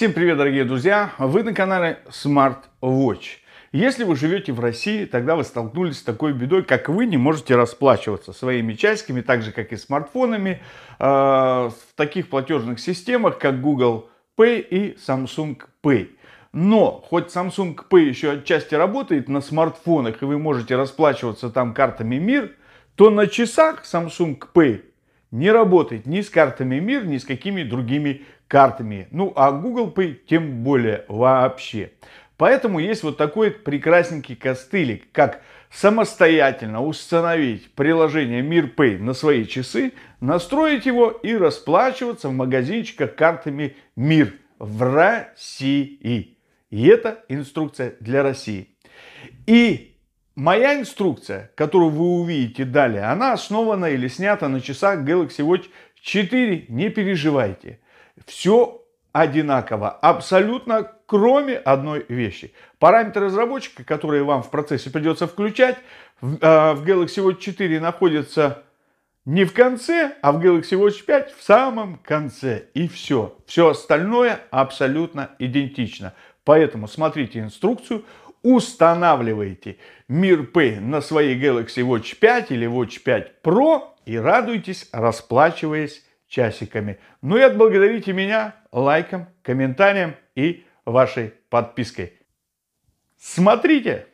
Всем привет, дорогие друзья! Вы на канале Smart Watch. Если вы живете в России, тогда вы столкнулись с такой бедой, как вы не можете расплачиваться своими часиками, так же, как и смартфонами, э, в таких платежных системах, как Google Pay и Samsung Pay. Но хоть Samsung Pay еще отчасти работает на смартфонах, и вы можете расплачиваться там картами МИР, то на часах Samsung Pay не работает ни с картами МИР, ни с какими другими картами. Ну, а Google Pay тем более вообще. Поэтому есть вот такой прекрасненький костылик, как самостоятельно установить приложение Мир Pay на свои часы, настроить его и расплачиваться в магазинчиках картами Мир в России. И это инструкция для России. И Моя инструкция, которую вы увидите далее, она основана или снята на часах Galaxy Watch 4. Не переживайте. Все одинаково, абсолютно, кроме одной вещи. Параметры разработчика, которые вам в процессе придется включать, в, э, в Galaxy Watch 4 находятся не в конце, а в Galaxy Watch 5 в самом конце. И все. Все остальное абсолютно идентично. Поэтому смотрите инструкцию, устанавливаете MirPay на свои Galaxy Watch 5 или Watch 5 Pro и радуйтесь, расплачиваясь часиками. Ну и отблагодарите меня лайком, комментарием и вашей подпиской. Смотрите!